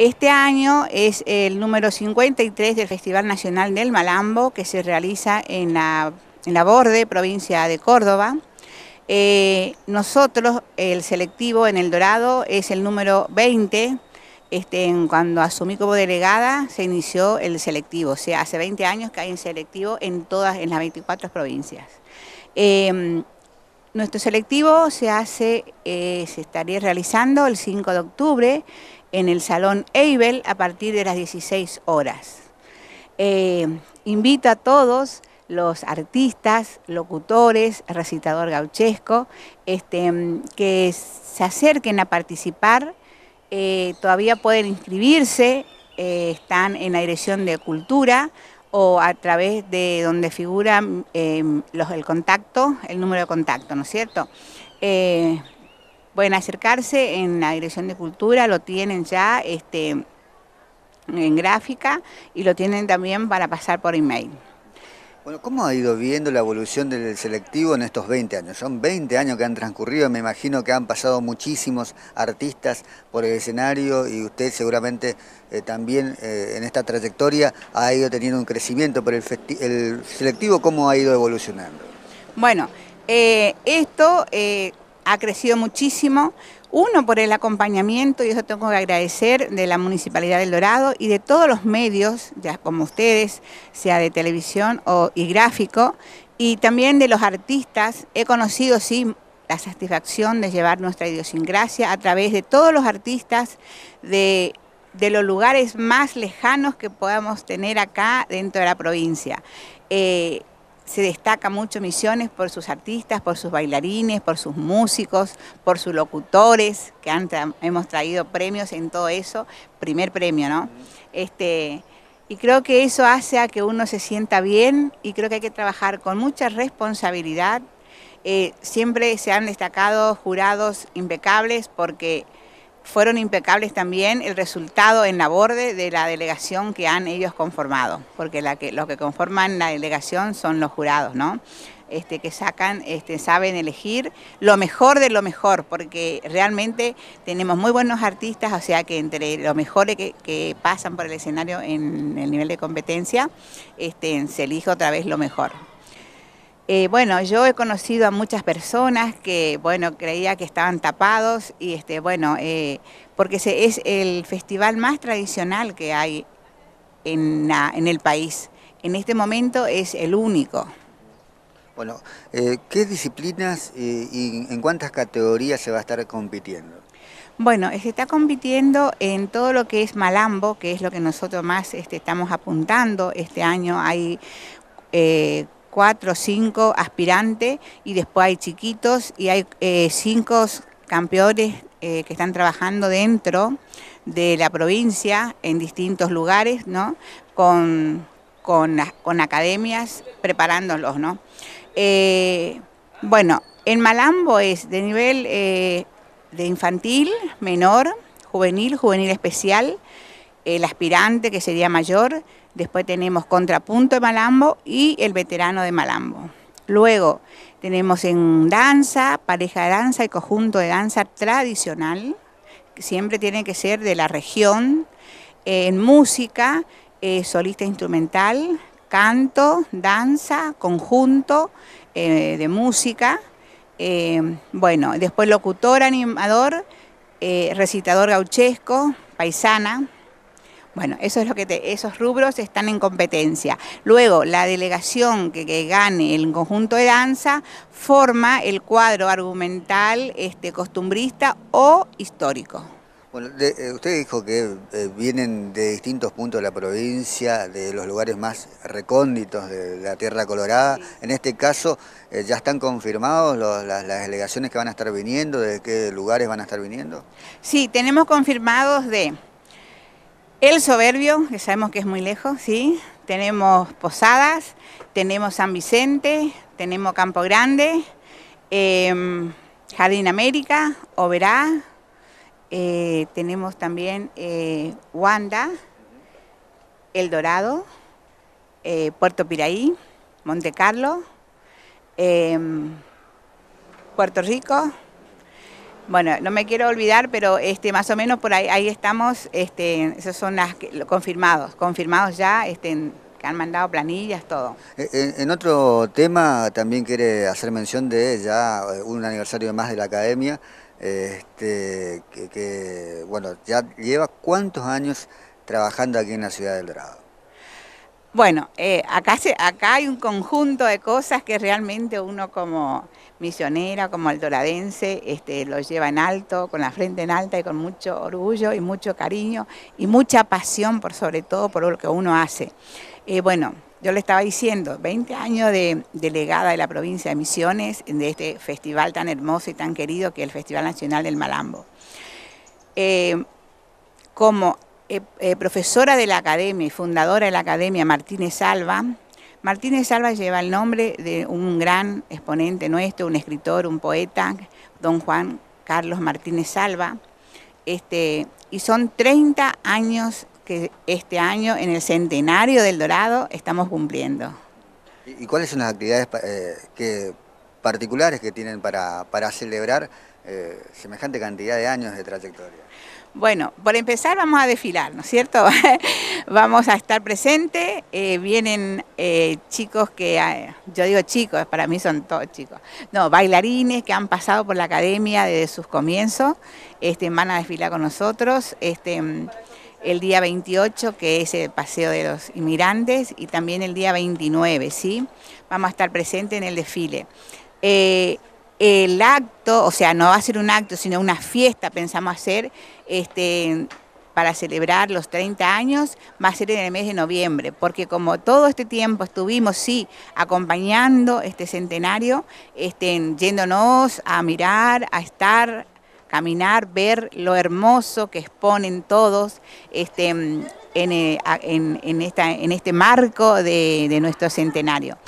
Este año es el número 53 del Festival Nacional del Malambo que se realiza en la, la Borde, provincia de Córdoba. Eh, nosotros, el selectivo en El Dorado, es el número 20. Este, cuando asumí como delegada se inició el selectivo, o sea, hace 20 años que hay un selectivo en todas, en las 24 provincias. Em, nuestro selectivo se hace, eh, se estaría realizando el 5 de octubre en el Salón Eibel a partir de las 16 horas. Eh, invito a todos los artistas, locutores, recitador gauchesco, este, que se acerquen a participar. Eh, todavía pueden inscribirse, eh, están en la dirección de cultura o a través de donde figura los, el contacto, el número de contacto, ¿no es cierto? Pueden acercarse en la Dirección de Cultura, lo tienen ya este, en gráfica y lo tienen también para pasar por email. Bueno, ¿cómo ha ido viendo la evolución del selectivo en estos 20 años? Son 20 años que han transcurrido, me imagino que han pasado muchísimos artistas por el escenario y usted seguramente eh, también eh, en esta trayectoria ha ido teniendo un crecimiento, pero el, selectivo, ¿cómo ha ido evolucionando? Bueno, eh, esto ha crecido muchísimo. Uno, por el acompañamiento, y eso tengo que agradecer, de la Municipalidad del Dorado y de todos los medios, ya como ustedes, sea de televisión y gráfico, y también de los artistas. He conocido, sí, la satisfacción de llevar nuestra idiosincrasia a través de todos los artistas, de, los lugares más lejanos que podamos tener acá dentro de la provincia. Eh, se destaca mucho Misiones por sus artistas, por sus bailarines, por sus músicos, por sus locutores, que hemos traído premios en todo eso, primer premio, ¿no? Este, y creo que eso hace a que uno se sienta bien y creo que hay que trabajar con mucha responsabilidad. Eh, siempre se han destacado jurados impecables porque fueron impecables también el resultado en la borde de la delegación que han ellos conformado, porque los que conforman la delegación son los jurados, ¿no? Este, que sacan, este, saben elegir lo mejor de lo mejor, porque realmente tenemos muy buenos artistas, o sea que entre los mejores que, que pasan por el escenario en el nivel de competencia, este, se elige otra vez lo mejor. Eh, bueno, yo he conocido a muchas personas que, bueno, creía que estaban tapados y, este, bueno, eh, porque es el festival más tradicional que hay en, el país. En este momento es el único. Bueno, eh, ¿qué disciplinas y en cuántas categorías se va a estar compitiendo? Bueno, se está compitiendo en todo lo que es malambo, que es lo que nosotros más este, estamos apuntando. Este año hay cuatro, o cinco aspirantes y después hay chiquitos y hay eh, cinco campeones eh, que están trabajando dentro de la provincia en distintos lugares, Con, con, academias preparándolos, ¿no? Eh, bueno, en Malambo es de nivel de infantil, menor, juvenil, juvenil especial, el aspirante que sería mayor, después tenemos contrapunto de Malambo y el veterano de Malambo. Luego tenemos en danza, pareja de danza y conjunto de danza tradicional, que siempre tiene que ser de la región, eh, en música, eh, solista instrumental, canto, danza, conjunto eh, de música, bueno, después locutor, animador, recitador gauchesco, paisana, bueno, eso es lo que esos rubros están en competencia. Luego, la delegación que, gane el conjunto de danza forma el cuadro argumental este, costumbrista o histórico. Bueno, eh, usted dijo que eh, vienen de distintos puntos de la provincia, de los lugares más recónditos de la Tierra Colorada. En este caso, eh, ¿ya están confirmados las, las, delegaciones que van a estar viniendo? ¿De qué lugares van a estar viniendo? Sí, tenemos confirmados de el Soberbio, que sabemos que es muy lejos, ¿sí? Tenemos Posadas, tenemos San Vicente, tenemos Campo Grande, em, Jardín América, Oberá, eh, tenemos también Wanda, eh, El Dorado, eh, Puerto Piraí, Monte Carlo, em, Puerto Rico, bueno, no me quiero olvidar, pero este, más o menos por ahí, estamos, este, esos son las confirmados, confirmados ya, este, que han mandado planillas, todo. Eh, eh, en, otro tema también quiere hacer mención de ya eh, un aniversario más de la academia, este, que, que bueno, ya lleva cuántos años trabajando aquí en la ciudad del Dorado. Bueno, eh, acá, se, acá hay un conjunto de cosas que realmente uno como misionera, como aldoradense, este, lo lleva en alto, con la frente en alta y con mucho orgullo y mucho cariño y mucha pasión por sobre todo por lo que uno hace. Eh, bueno, yo le estaba diciendo, 20 años de delegada de la provincia de Misiones, de este festival tan hermoso y tan querido que es el Festival Nacional del Malambo. Eh, como eh, eh, profesora de la academia y fundadora de la academia, Martínez Salva. Martínez Salva lleva el nombre de un gran exponente nuestro, un escritor, un poeta, don Juan Carlos Martínez Salva. Este, y son 30 años que este año, en el centenario del Dorado, estamos cumpliendo. ¿Y cuáles son las actividades eh, que particulares que tienen para, celebrar eh, semejante cantidad de años de trayectoria. Bueno, por empezar vamos a desfilar, ¿no es cierto? vamos a estar presentes, eh, vienen eh, chicos que, ah, yo digo chicos, para mí son todos chicos, no, bailarines que han pasado por la academia desde sus comienzos, este, van a desfilar con nosotros, este, el día 28 que es el Paseo de los Inmigrantes y también el día 29, ¿sí? Vamos a estar presentes en el desfile. Eh, el acto, o sea, no va a ser un acto, sino una fiesta, pensamos hacer, este, para celebrar los 30 años, va a ser en el mes de noviembre, porque como todo este tiempo estuvimos, sí, acompañando este centenario, este, yéndonos a mirar, a estar, caminar, ver lo hermoso que exponen todos este, en, eh, esta, en este marco de nuestro centenario.